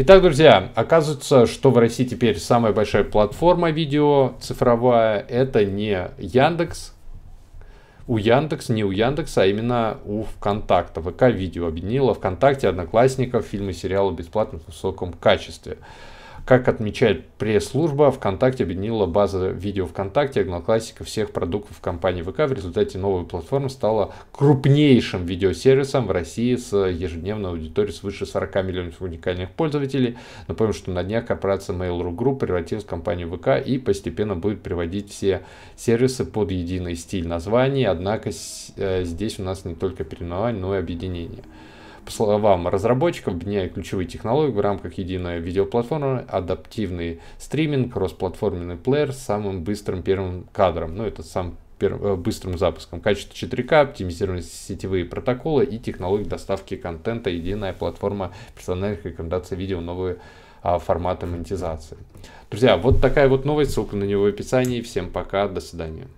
Итак, друзья, оказывается, что в России теперь самая большая платформа видео цифровая это не Яндекс, у Яндекс, не у Яндекса, а именно у ВКонтакта. ВК видео объединило ВКонтакте, Одноклассников, фильмы, сериалы бесплатно в высоком качестве. Как отмечает пресс-служба, ВКонтакте объединила база видео ВКонтакте одноклассиков всех продуктов компании ВК. В результате новая платформа стала крупнейшим видеосервисом в России с ежедневной аудиторией свыше 40 миллионов уникальных пользователей. Напомню, что на днях корпорация Mail.ru Group превратилась в компанию ВК и постепенно будет приводить все сервисы под единый стиль названий. Однако э, здесь у нас не только переименование, но и объединение. По словам разработчиков, объединяя ключевые технологии в рамках единой видеоплатформы, адаптивный стриминг, кроссплатформенный плеер с самым быстрым первым кадром. Ну, это сам э, быстрым запуском, качество 4К, оптимизированные сетевые протоколы и технологии доставки контента, единая платформа персональных рекомендаций видео, новые а, форматы монетизации. Друзья, вот такая вот новость, ссылка на него в описании. Всем пока, до свидания.